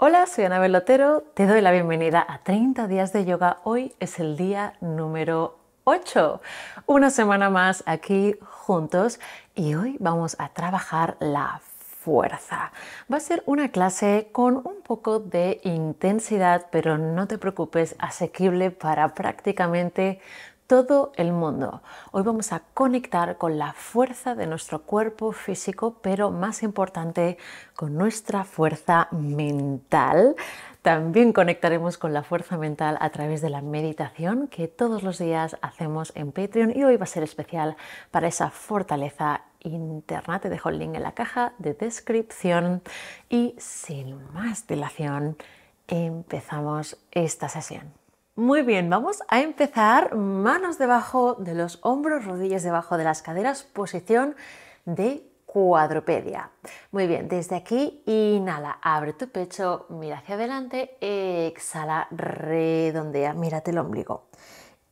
Hola, soy Anabel Lotero, te doy la bienvenida a 30 días de yoga. Hoy es el día número 8. Una semana más aquí juntos y hoy vamos a trabajar la fuerza. Va a ser una clase con un poco de intensidad, pero no te preocupes, asequible para prácticamente todo el mundo. Hoy vamos a conectar con la fuerza de nuestro cuerpo físico, pero más importante, con nuestra fuerza mental. También conectaremos con la fuerza mental a través de la meditación que todos los días hacemos en Patreon y hoy va a ser especial para esa fortaleza interna. Te dejo el link en la caja de descripción y sin más dilación, empezamos esta sesión. Muy bien, vamos a empezar manos debajo de los hombros, rodillas debajo de las caderas, posición de cuadrupedia. Muy bien, desde aquí inhala, abre tu pecho, mira hacia adelante, exhala, redondea, mírate el ombligo.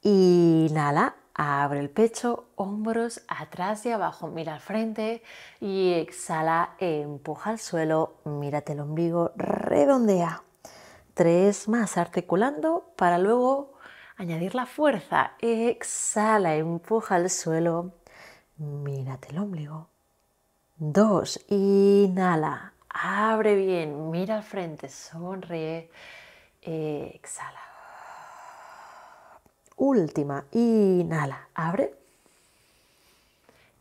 Inhala, abre el pecho, hombros atrás y abajo, mira al frente y exhala, empuja al suelo, mírate el ombligo, redondea tres más, articulando para luego añadir la fuerza. Exhala, empuja al suelo, mírate el ombligo. Dos, inhala, abre bien, mira al frente, sonríe, exhala. Última, inhala, abre.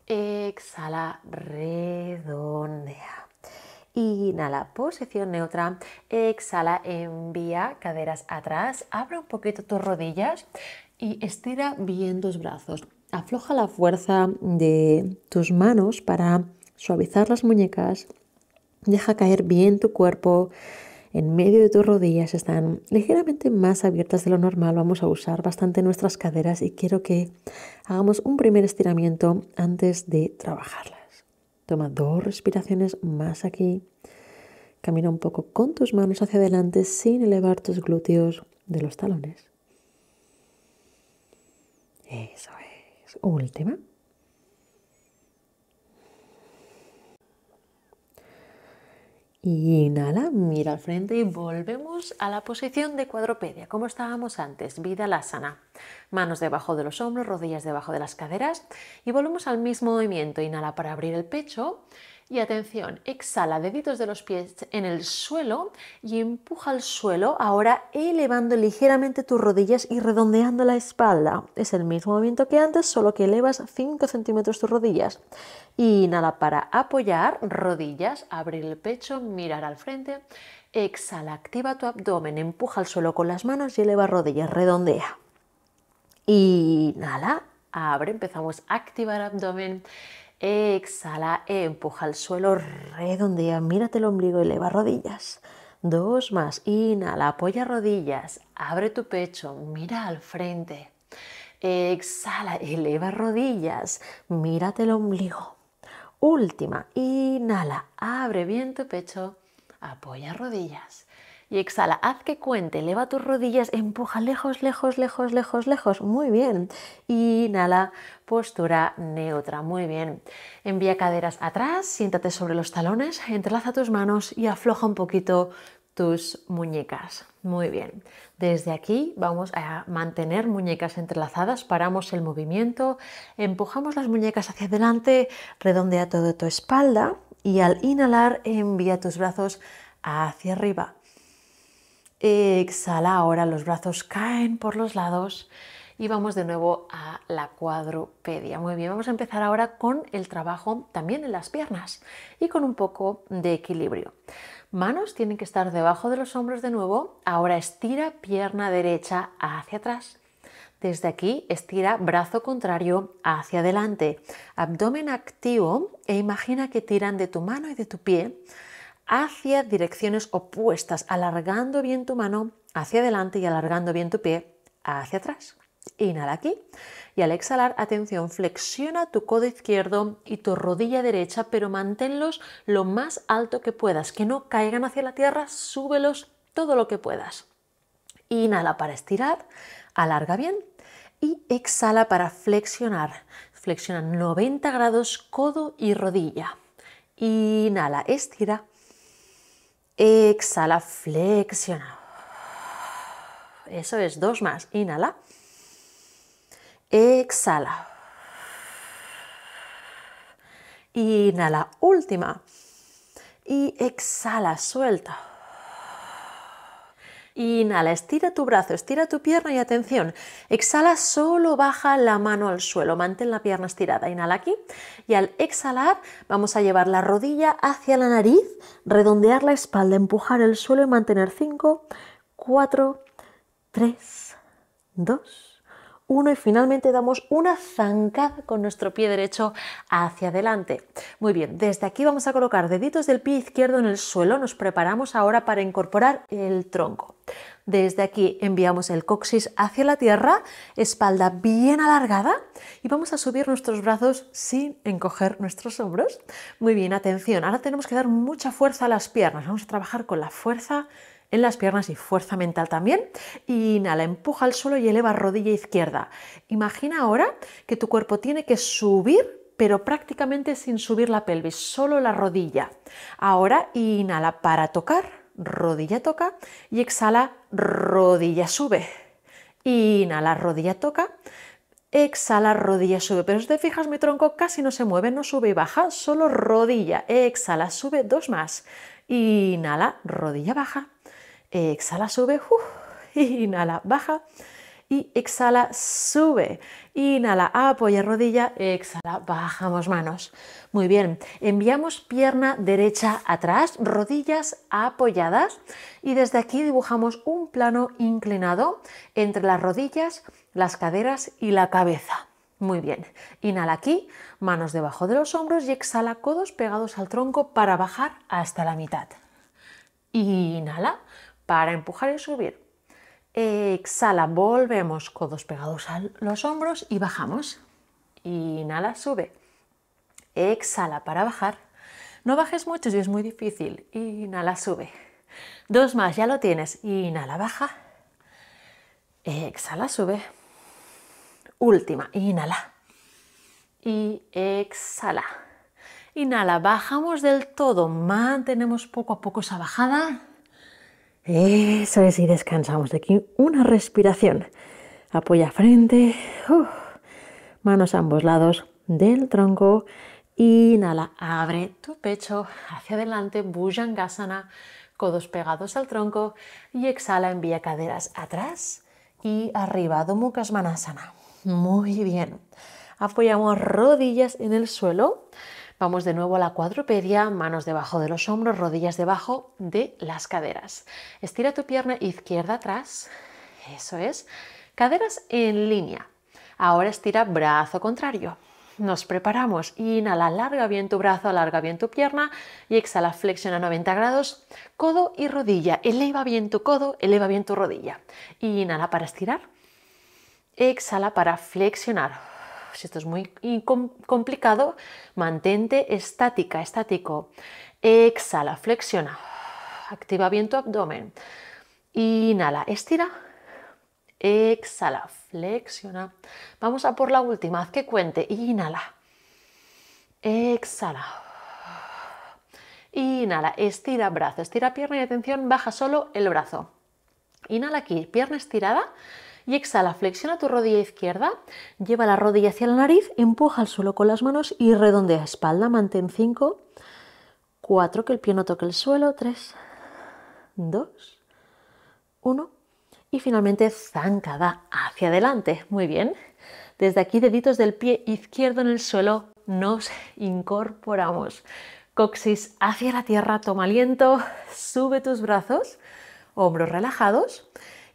Exhala, redondea. Inhala, posición neutra. Exhala, envía caderas atrás. abre un poquito tus rodillas y estira bien tus brazos. Afloja la fuerza de tus manos para suavizar las muñecas. Deja caer bien tu cuerpo. En medio de tus rodillas están ligeramente más abiertas de lo normal. Vamos a usar bastante nuestras caderas y quiero que hagamos un primer estiramiento antes de trabajarla. Toma dos respiraciones más aquí. Camina un poco con tus manos hacia adelante sin elevar tus glúteos de los talones. Eso es. Última. Inhala, mira al frente y volvemos a la posición de cuadropedia, como estábamos antes, vida lasana. Manos debajo de los hombros, rodillas debajo de las caderas y volvemos al mismo movimiento. Inhala para abrir el pecho y atención, exhala deditos de los pies en el suelo y empuja al suelo, ahora elevando ligeramente tus rodillas y redondeando la espalda. Es el mismo movimiento que antes, solo que elevas 5 centímetros tus rodillas. Inhala para apoyar, rodillas, abrir el pecho, mirar al frente. Exhala, activa tu abdomen, empuja al suelo con las manos y eleva rodillas, redondea. Inhala, abre, empezamos a activar abdomen. Exhala, empuja al suelo, redondea, mírate el ombligo, eleva rodillas. Dos más, inhala, apoya rodillas, abre tu pecho, mira al frente. Exhala, eleva rodillas, mírate el ombligo. Última, inhala, abre bien tu pecho, apoya rodillas. Y exhala, haz que cuente, eleva tus rodillas, empuja lejos, lejos, lejos, lejos, lejos. Muy bien. Inhala, postura neutra. Muy bien. Envía caderas atrás, siéntate sobre los talones, entrelaza tus manos y afloja un poquito tus muñecas. Muy bien. Desde aquí vamos a mantener muñecas entrelazadas, paramos el movimiento, empujamos las muñecas hacia adelante, redondea toda tu espalda y al inhalar envía tus brazos hacia arriba. Exhala ahora, los brazos caen por los lados y vamos de nuevo a la cuadrupedia. Muy bien, vamos a empezar ahora con el trabajo también en las piernas y con un poco de equilibrio. Manos tienen que estar debajo de los hombros de nuevo. Ahora estira pierna derecha hacia atrás. Desde aquí estira brazo contrario hacia adelante, abdomen activo e imagina que tiran de tu mano y de tu pie hacia direcciones opuestas, alargando bien tu mano hacia adelante y alargando bien tu pie hacia atrás. Inhala aquí y al exhalar, atención, flexiona tu codo izquierdo y tu rodilla derecha, pero manténlos lo más alto que puedas, que no caigan hacia la tierra, súbelos todo lo que puedas. Inhala para estirar, alarga bien y exhala para flexionar. Flexiona 90 grados codo y rodilla. Inhala, estira. Exhala, flexiona. Eso es, dos más. Inhala. Exhala. Inhala, última. Y exhala, suelta. Inhala, estira tu brazo, estira tu pierna y atención. Exhala, solo baja la mano al suelo, mantén la pierna estirada. Inhala aquí y al exhalar vamos a llevar la rodilla hacia la nariz, redondear la espalda, empujar el suelo y mantener 5, 4, 3, 2, uno y finalmente damos una zancada con nuestro pie derecho hacia adelante. Muy bien, desde aquí vamos a colocar deditos del pie izquierdo en el suelo, nos preparamos ahora para incorporar el tronco. Desde aquí enviamos el coxis hacia la tierra, espalda bien alargada y vamos a subir nuestros brazos sin encoger nuestros hombros. Muy bien, atención, ahora tenemos que dar mucha fuerza a las piernas, vamos a trabajar con la fuerza en las piernas y fuerza mental también. Inhala, empuja al suelo y eleva rodilla izquierda. Imagina ahora que tu cuerpo tiene que subir pero prácticamente sin subir la pelvis, solo la rodilla. Ahora inhala para tocar, rodilla toca y exhala, rodilla sube. Inhala, rodilla toca, exhala, rodilla sube. Pero si te fijas, mi tronco casi no se mueve, no sube y baja, solo rodilla. Exhala, sube, dos más. Inhala, rodilla baja. Eh, exhala, sube, inhala, baja y exhala, sube, inhala, apoya rodilla, exhala, bajamos manos. Muy bien, enviamos pierna derecha atrás, rodillas apoyadas y desde aquí dibujamos un plano inclinado entre las rodillas, las caderas y la cabeza. Muy bien, inhala aquí, manos debajo de los hombros y exhala codos pegados al tronco para bajar hasta la mitad. Inhala, para empujar y subir. Exhala, volvemos, codos pegados a los hombros y bajamos. Inhala, sube. Exhala para bajar. No bajes mucho si es muy difícil. Inhala, sube. Dos más, ya lo tienes. Inhala, baja. Exhala, sube. Última, inhala. Y exhala. Inhala, bajamos del todo, mantenemos poco a poco esa bajada. Eso es, y descansamos de aquí. Una respiración. Apoya frente, manos a ambos lados del tronco. Inhala, abre tu pecho hacia adelante, Bhujangasana, codos pegados al tronco y exhala, envía caderas atrás y arriba, manasana. Muy bien. Apoyamos rodillas en el suelo. Vamos de nuevo a la cuadrupedia, manos debajo de los hombros, rodillas debajo de las caderas. Estira tu pierna izquierda atrás, eso es, caderas en línea. Ahora estira brazo contrario. Nos preparamos. Inhala, larga bien tu brazo, alarga bien tu pierna y exhala, flexiona 90 grados, codo y rodilla. Eleva bien tu codo, eleva bien tu rodilla. Inhala para estirar. Exhala para flexionar si esto es muy complicado, mantente estática, estático. Exhala, flexiona, activa bien tu abdomen. Inhala, estira. Exhala, flexiona. Vamos a por la última, haz que cuente. Inhala. Exhala. Inhala, estira brazo, estira pierna y atención, baja solo el brazo. Inhala aquí, pierna estirada. Y exhala, flexiona tu rodilla izquierda, lleva la rodilla hacia la nariz, empuja al suelo con las manos y redondea espalda, mantén 5, 4, que el pie no toque el suelo, 3, 2, 1 y finalmente zancada hacia adelante. Muy bien. Desde aquí, deditos del pie izquierdo en el suelo, nos incorporamos. Coxis hacia la tierra, toma aliento, sube tus brazos, hombros relajados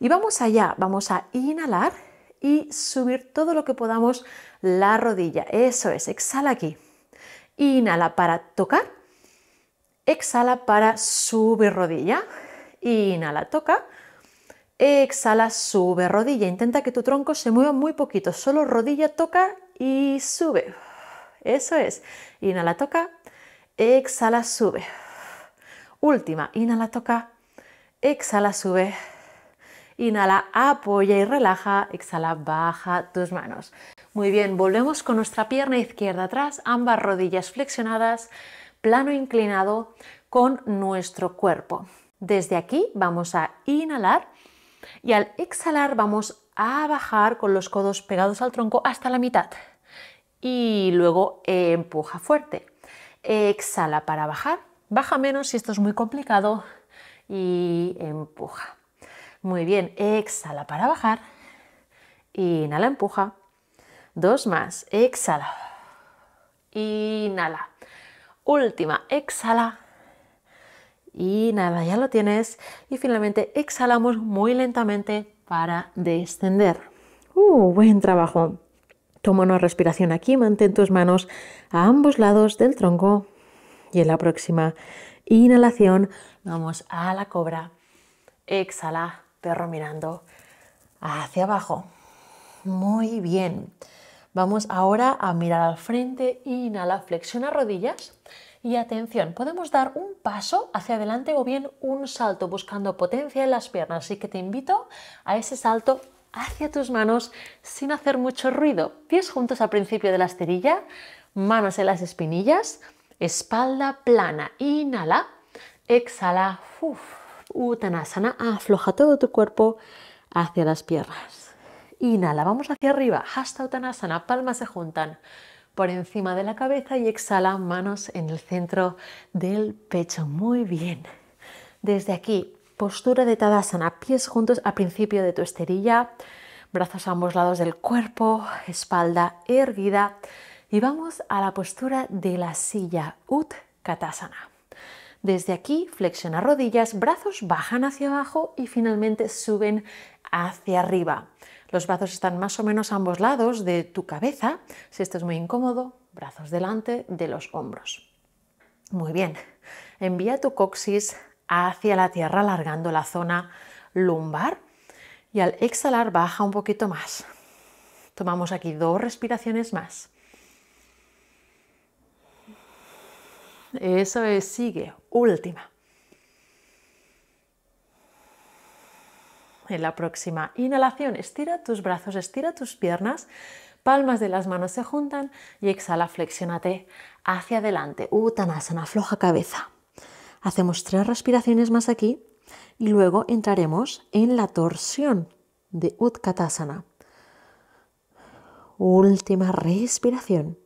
y vamos allá, vamos a inhalar y subir todo lo que podamos la rodilla. Eso es, exhala aquí. Inhala para tocar, exhala para subir rodilla, inhala, toca, exhala, sube rodilla. Intenta que tu tronco se mueva muy poquito, solo rodilla toca y sube. Eso es, inhala, toca, exhala, sube. Última, inhala, toca, exhala, sube Inhala, apoya y relaja. Exhala, baja tus manos. Muy bien, volvemos con nuestra pierna izquierda atrás, ambas rodillas flexionadas, plano inclinado con nuestro cuerpo. Desde aquí vamos a inhalar y al exhalar vamos a bajar con los codos pegados al tronco hasta la mitad. Y luego empuja fuerte. Exhala para bajar. Baja menos si esto es muy complicado y empuja. Muy bien, exhala para bajar. Inhala, empuja. Dos más, exhala. Inhala. Última, exhala. Inhala, ya lo tienes. Y finalmente exhalamos muy lentamente para descender. Uh, buen trabajo. Toma una respiración aquí, mantén tus manos a ambos lados del tronco. Y en la próxima inhalación vamos a la cobra. Exhala, perro mirando hacia abajo. Muy bien. Vamos ahora a mirar al frente, inhala, flexiona rodillas y atención, podemos dar un paso hacia adelante o bien un salto buscando potencia en las piernas, así que te invito a ese salto hacia tus manos sin hacer mucho ruido. Pies juntos al principio de la esterilla, manos en las espinillas, espalda plana, inhala, exhala, uff, Utanasana, afloja todo tu cuerpo hacia las piernas. Inhala, vamos hacia arriba, hasta utanasana, palmas se juntan por encima de la cabeza y exhala manos en el centro del pecho. Muy bien. Desde aquí, postura de Tadasana, pies juntos a principio de tu esterilla, brazos a ambos lados del cuerpo, espalda erguida y vamos a la postura de la silla Utkatasana. Desde aquí flexiona rodillas, brazos bajan hacia abajo y finalmente suben hacia arriba. Los brazos están más o menos a ambos lados de tu cabeza. Si esto es muy incómodo, brazos delante de los hombros. Muy bien. Envía tu coxis hacia la tierra alargando la zona lumbar y al exhalar baja un poquito más. Tomamos aquí dos respiraciones más. Eso es, sigue. Última. En la próxima inhalación, estira tus brazos, estira tus piernas, palmas de las manos se juntan y exhala, flexionate hacia adelante. Uttanasana, floja cabeza. Hacemos tres respiraciones más aquí y luego entraremos en la torsión de Utkatasana. Última respiración.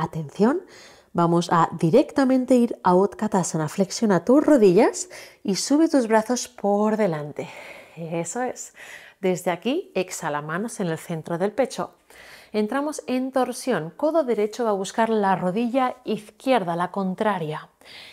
Atención, vamos a directamente ir a Utkatasana. Flexiona tus rodillas y sube tus brazos por delante. Eso es. Desde aquí, exhala manos en el centro del pecho. Entramos en torsión. Codo derecho va a buscar la rodilla izquierda, la contraria.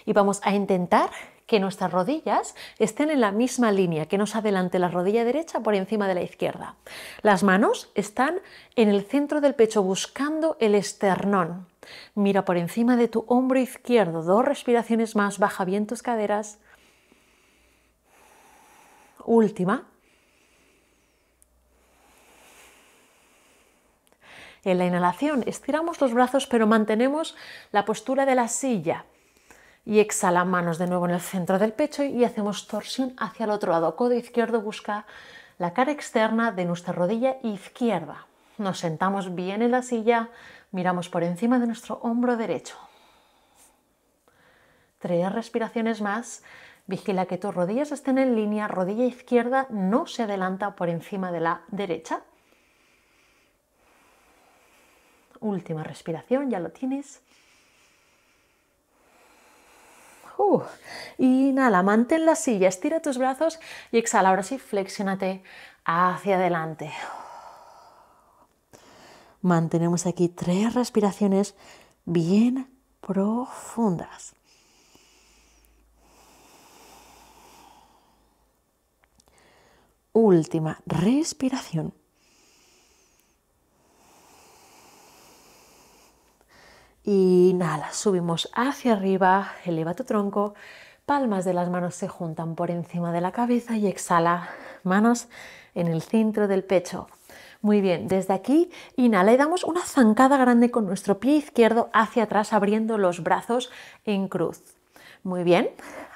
Y vamos a intentar que nuestras rodillas estén en la misma línea, que nos adelante la rodilla derecha por encima de la izquierda. Las manos están en el centro del pecho buscando el esternón. Mira por encima de tu hombro izquierdo, dos respiraciones más, baja bien tus caderas. Última. En la inhalación estiramos los brazos pero mantenemos la postura de la silla y exhala manos de nuevo en el centro del pecho y hacemos torsión hacia el otro lado. Codo izquierdo busca la cara externa de nuestra rodilla izquierda. Nos sentamos bien en la silla, Miramos por encima de nuestro hombro derecho. Tres respiraciones más. Vigila que tus rodillas estén en línea, rodilla izquierda no se adelanta por encima de la derecha. Última respiración, ya lo tienes. Uh, inhala, mantén la silla, estira tus brazos y exhala. Ahora sí, flexiónate hacia adelante. Mantenemos aquí tres respiraciones bien profundas. Última respiración. Inhala, subimos hacia arriba, eleva tu tronco, palmas de las manos se juntan por encima de la cabeza y exhala, manos en el centro del pecho. Muy bien, desde aquí inhala y damos una zancada grande con nuestro pie izquierdo hacia atrás abriendo los brazos en cruz. Muy bien,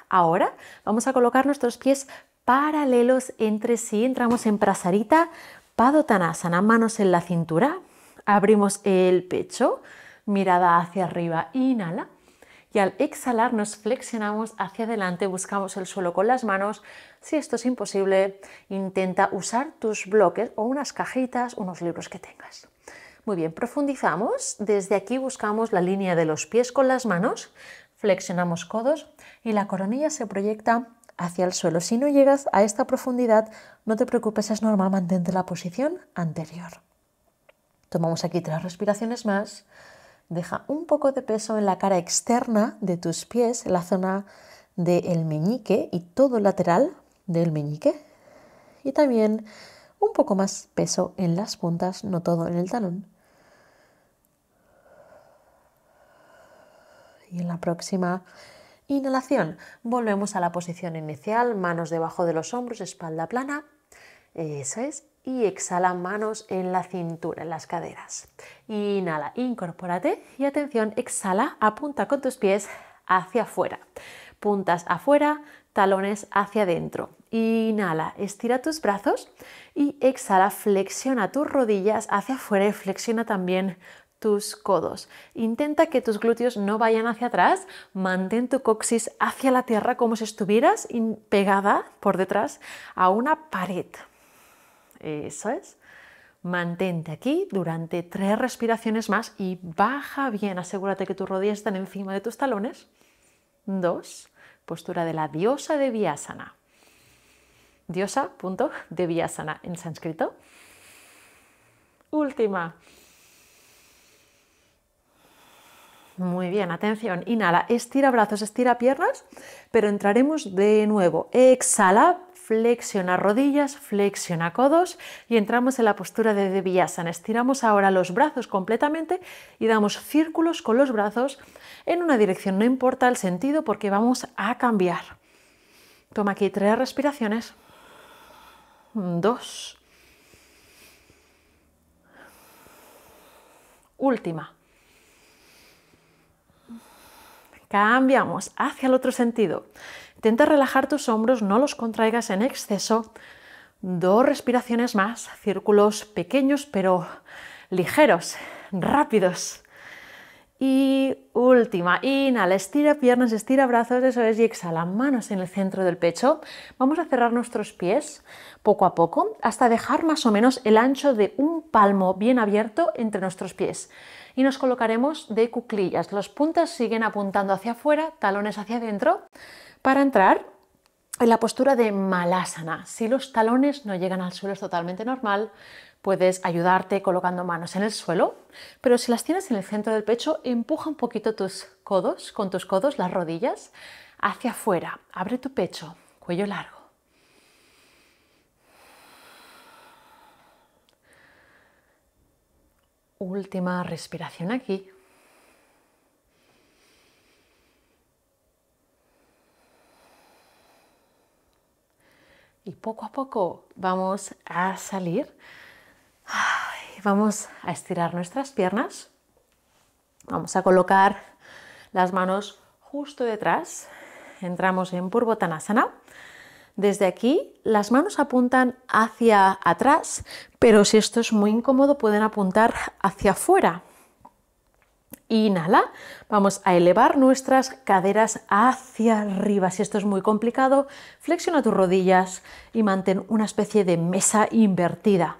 ahora vamos a colocar nuestros pies paralelos entre sí. Entramos en Prasarita padotanasana, manos en la cintura, abrimos el pecho, mirada hacia arriba, inhala y al exhalar nos flexionamos hacia adelante, buscamos el suelo con las manos. Si esto es imposible, intenta usar tus bloques o unas cajitas, unos libros que tengas. Muy bien, profundizamos. Desde aquí buscamos la línea de los pies con las manos, flexionamos codos y la coronilla se proyecta hacia el suelo. Si no llegas a esta profundidad, no te preocupes, es normal, mantente la posición anterior. Tomamos aquí tres respiraciones más. Deja un poco de peso en la cara externa de tus pies, en la zona del meñique y todo el lateral del meñique. Y también un poco más peso en las puntas, no todo en el talón. Y en la próxima inhalación volvemos a la posición inicial, manos debajo de los hombros, espalda plana. Eso es y exhala manos en la cintura, en las caderas. Inhala, incorpórate y atención, exhala, apunta con tus pies hacia afuera. Puntas afuera, talones hacia adentro. Inhala, estira tus brazos y exhala, flexiona tus rodillas hacia afuera y flexiona también tus codos. Intenta que tus glúteos no vayan hacia atrás, mantén tu coxis hacia la tierra como si estuvieras pegada por detrás a una pared. Eso es. Mantente aquí durante tres respiraciones más y baja bien. Asegúrate que tus rodillas están encima de tus talones. Dos, postura de la diosa de Vyasana. Diosa, punto, de Vyasana en sánscrito. Última. Muy bien, atención. Inhala, estira brazos, estira piernas, pero entraremos de nuevo. Exhala, flexiona rodillas, flexiona codos y entramos en la postura de Devyasana. Estiramos ahora los brazos completamente y damos círculos con los brazos en una dirección, no importa el sentido porque vamos a cambiar. Toma aquí tres respiraciones. Dos. Última. Cambiamos hacia el otro sentido. Intenta relajar tus hombros, no los contraigas en exceso. Dos respiraciones más, círculos pequeños pero ligeros, rápidos. Y última, inhala, estira piernas, estira brazos, eso es, y exhala, manos en el centro del pecho. Vamos a cerrar nuestros pies poco a poco hasta dejar más o menos el ancho de un palmo bien abierto entre nuestros pies y nos colocaremos de cuclillas. Los puntas siguen apuntando hacia afuera, talones hacia adentro, para entrar en la postura de malasana. Si los talones no llegan al suelo es totalmente normal, puedes ayudarte colocando manos en el suelo, pero si las tienes en el centro del pecho, empuja un poquito tus codos, con tus codos las rodillas hacia afuera. Abre tu pecho, cuello largo. Última respiración aquí. Y poco a poco vamos a salir. Vamos a estirar nuestras piernas. Vamos a colocar las manos justo detrás. Entramos en Purvottanasana. Desde aquí las manos apuntan hacia atrás, pero si esto es muy incómodo pueden apuntar hacia afuera. Inhala, vamos a elevar nuestras caderas hacia arriba. Si esto es muy complicado, flexiona tus rodillas y mantén una especie de mesa invertida.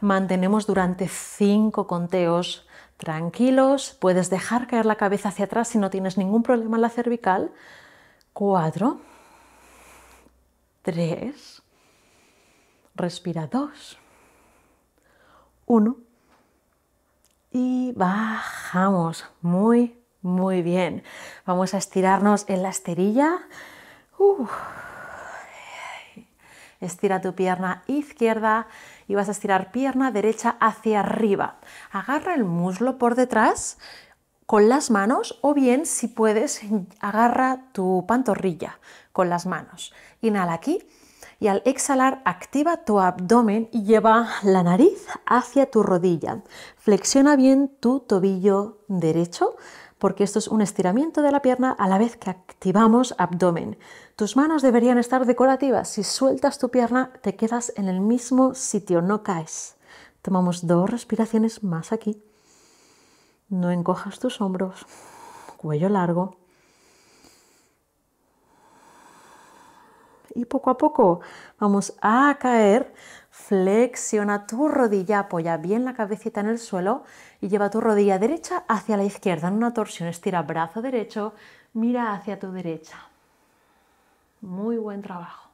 Mantenemos durante 5 conteos tranquilos. Puedes dejar caer la cabeza hacia atrás si no tienes ningún problema en la cervical. 4, 3, respira 2, 1 y bajamos. Muy, muy bien. Vamos a estirarnos en la esterilla. Estira tu pierna izquierda y vas a estirar pierna derecha hacia arriba. Agarra el muslo por detrás con las manos o bien, si puedes, agarra tu pantorrilla con las manos. Inhala aquí y al exhalar activa tu abdomen y lleva la nariz hacia tu rodilla. Flexiona bien tu tobillo derecho porque esto es un estiramiento de la pierna a la vez que activamos abdomen. Tus manos deberían estar decorativas. Si sueltas tu pierna te quedas en el mismo sitio, no caes. Tomamos dos respiraciones más aquí. No encojas tus hombros. Cuello largo. y poco a poco vamos a caer. Flexiona tu rodilla, apoya bien la cabecita en el suelo y lleva tu rodilla derecha hacia la izquierda en una torsión. Estira brazo derecho, mira hacia tu derecha. Muy buen trabajo.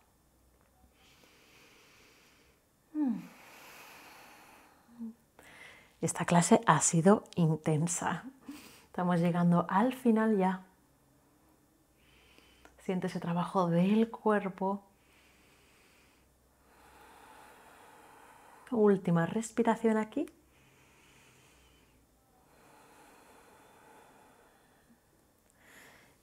Mm. Esta clase ha sido intensa. Estamos llegando al final ya. Siente ese trabajo del cuerpo. Última respiración aquí.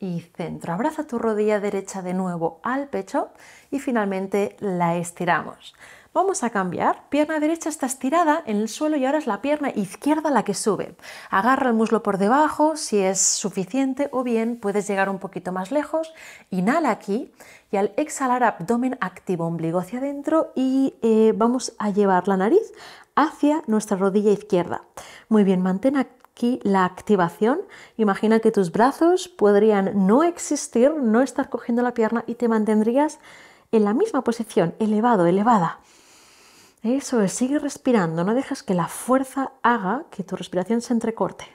y centro. Abraza tu rodilla derecha de nuevo al pecho y finalmente la estiramos. Vamos a cambiar. Pierna derecha está estirada en el suelo y ahora es la pierna izquierda la que sube. Agarra el muslo por debajo si es suficiente o bien puedes llegar un poquito más lejos. Inhala aquí y al exhalar abdomen activo, ombligo hacia adentro y eh, vamos a llevar la nariz hacia nuestra rodilla izquierda. Muy bien, mantén aquí la activación. Imagina que tus brazos podrían no existir, no estar cogiendo la pierna y te mantendrías en la misma posición, elevado, elevada. Eso es, sigue respirando, no dejes que la fuerza haga que tu respiración se entrecorte.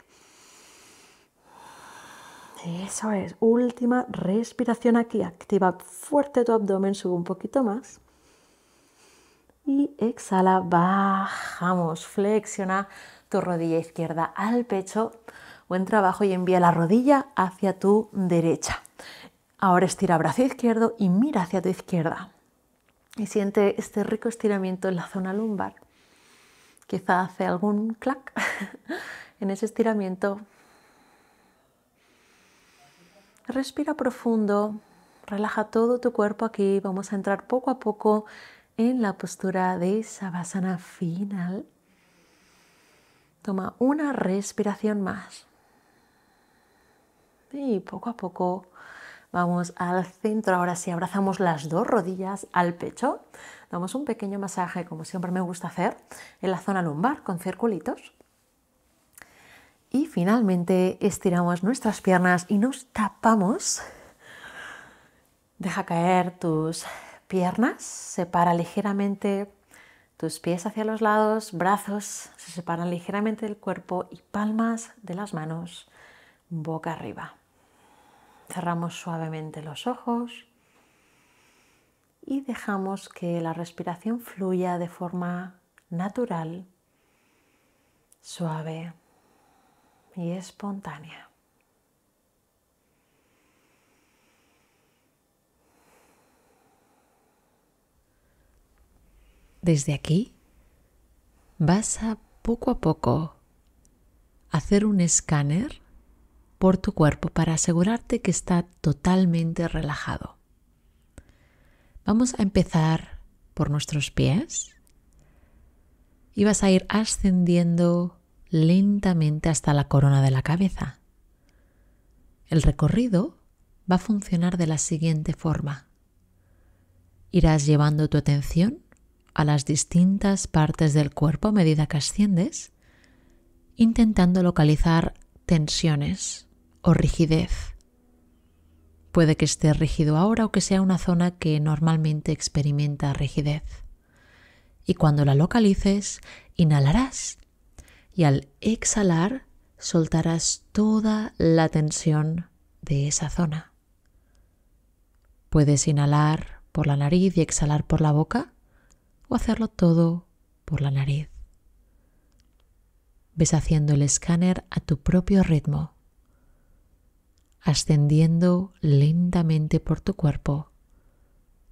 Eso es, última respiración aquí, activa fuerte tu abdomen, sube un poquito más. Y exhala, bajamos, flexiona tu rodilla izquierda al pecho, buen trabajo y envía la rodilla hacia tu derecha. Ahora estira brazo izquierdo y mira hacia tu izquierda y siente este rico estiramiento en la zona lumbar. Quizá hace algún clac en ese estiramiento. Respira profundo, relaja todo tu cuerpo aquí. Vamos a entrar poco a poco en la postura de Savasana final. Toma una respiración más. Y poco a poco Vamos al centro, ahora sí, abrazamos las dos rodillas al pecho. Damos un pequeño masaje, como siempre me gusta hacer, en la zona lumbar con circulitos. Y finalmente estiramos nuestras piernas y nos tapamos. Deja caer tus piernas, separa ligeramente tus pies hacia los lados, brazos se separan ligeramente del cuerpo y palmas de las manos boca arriba. Cerramos suavemente los ojos y dejamos que la respiración fluya de forma natural, suave y espontánea. Desde aquí vas a poco a poco hacer un escáner por tu cuerpo para asegurarte que está totalmente relajado. Vamos a empezar por nuestros pies y vas a ir ascendiendo lentamente hasta la corona de la cabeza. El recorrido va a funcionar de la siguiente forma. Irás llevando tu atención a las distintas partes del cuerpo a medida que asciendes, intentando localizar tensiones o rigidez. Puede que esté rígido ahora o que sea una zona que normalmente experimenta rigidez. Y cuando la localices, inhalarás y al exhalar soltarás toda la tensión de esa zona. Puedes inhalar por la nariz y exhalar por la boca o hacerlo todo por la nariz. Ves haciendo el escáner a tu propio ritmo ascendiendo lentamente por tu cuerpo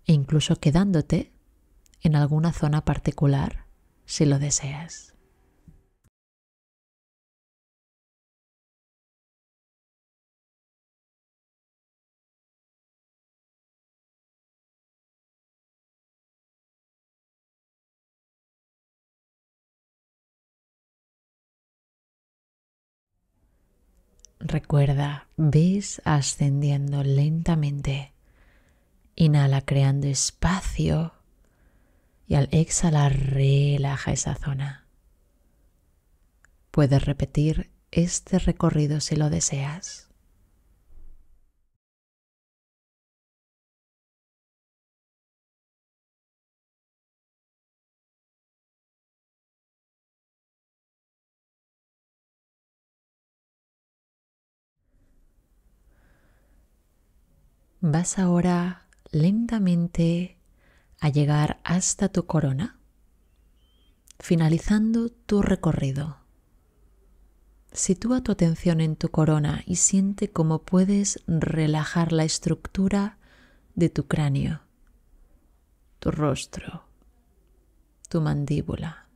e incluso quedándote en alguna zona particular si lo deseas. Recuerda, ves ascendiendo lentamente. Inhala creando espacio y al exhalar relaja esa zona. Puedes repetir este recorrido si lo deseas. vas ahora lentamente a llegar hasta tu corona, finalizando tu recorrido. Sitúa tu atención en tu corona y siente cómo puedes relajar la estructura de tu cráneo, tu rostro, tu mandíbula,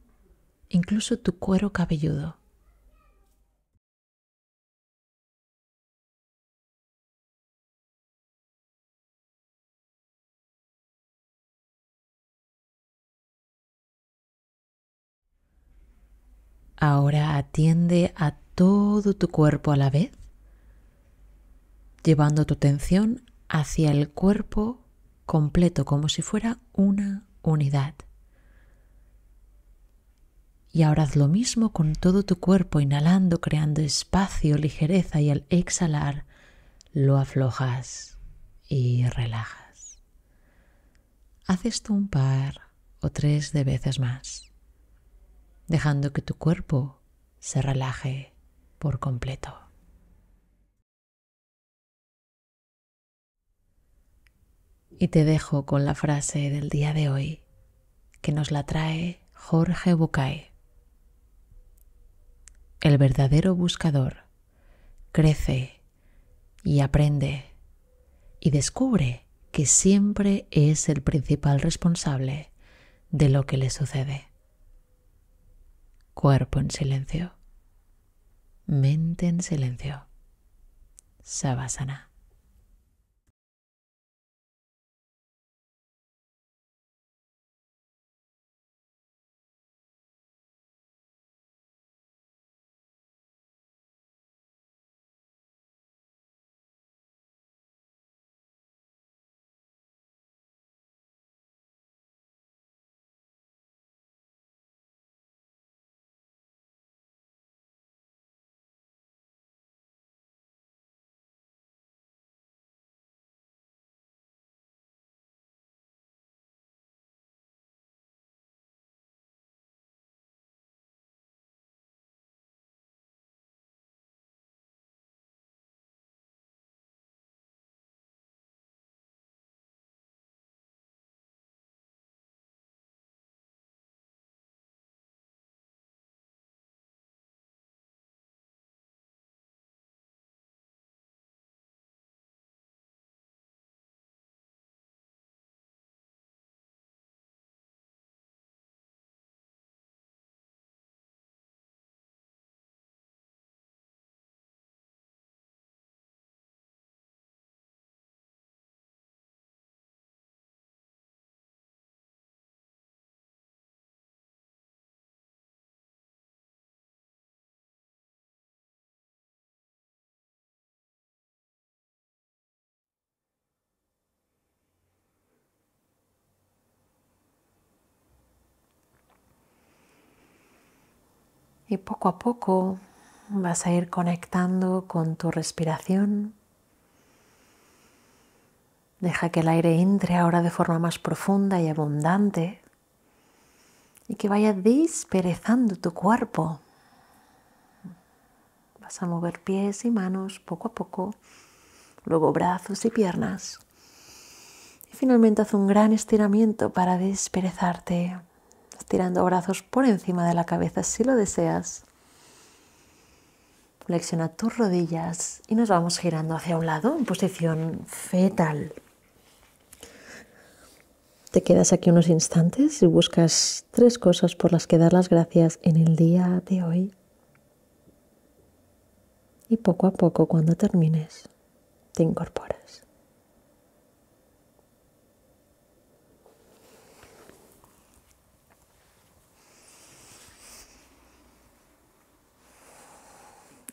incluso tu cuero cabelludo. Ahora atiende a todo tu cuerpo a la vez, llevando tu atención hacia el cuerpo completo como si fuera una unidad. Y ahora haz lo mismo con todo tu cuerpo, inhalando, creando espacio, ligereza y al exhalar lo aflojas y relajas. Haz esto un par o tres de veces más dejando que tu cuerpo se relaje por completo. Y te dejo con la frase del día de hoy que nos la trae Jorge Bucay. El verdadero buscador crece y aprende y descubre que siempre es el principal responsable de lo que le sucede. Cuerpo en silencio. Mente en silencio. Savasana. Y poco a poco vas a ir conectando con tu respiración. Deja que el aire entre ahora de forma más profunda y abundante y que vaya desperezando tu cuerpo. Vas a mover pies y manos poco a poco, luego brazos y piernas. Y finalmente haz un gran estiramiento para desperezarte tirando brazos por encima de la cabeza si lo deseas. Flexiona tus rodillas y nos vamos girando hacia un lado en posición fetal. Te quedas aquí unos instantes y buscas tres cosas por las que dar las gracias en el día de hoy. Y poco a poco, cuando termines, te incorporas.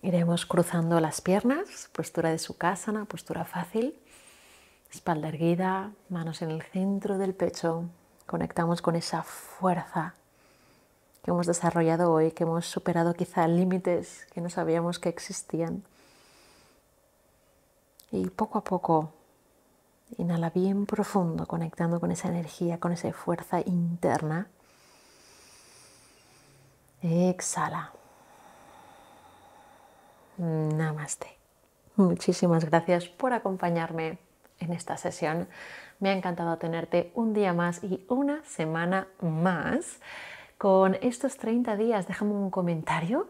Iremos cruzando las piernas, postura de su sukhasana, postura fácil. Espalda erguida, manos en el centro del pecho. Conectamos con esa fuerza que hemos desarrollado hoy, que hemos superado quizá límites que no sabíamos que existían. Y poco a poco, inhala bien profundo, conectando con esa energía, con esa fuerza interna. Exhala. Namaste. Muchísimas gracias por acompañarme en esta sesión. Me ha encantado tenerte un día más y una semana más. Con estos 30 días, déjame un comentario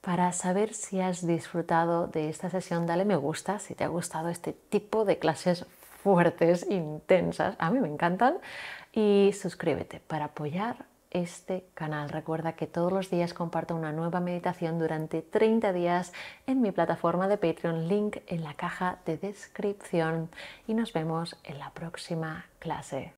para saber si has disfrutado de esta sesión. Dale me gusta si te ha gustado este tipo de clases fuertes, intensas. A mí me encantan. Y suscríbete para apoyar este canal. Recuerda que todos los días comparto una nueva meditación durante 30 días en mi plataforma de Patreon, link en la caja de descripción y nos vemos en la próxima clase.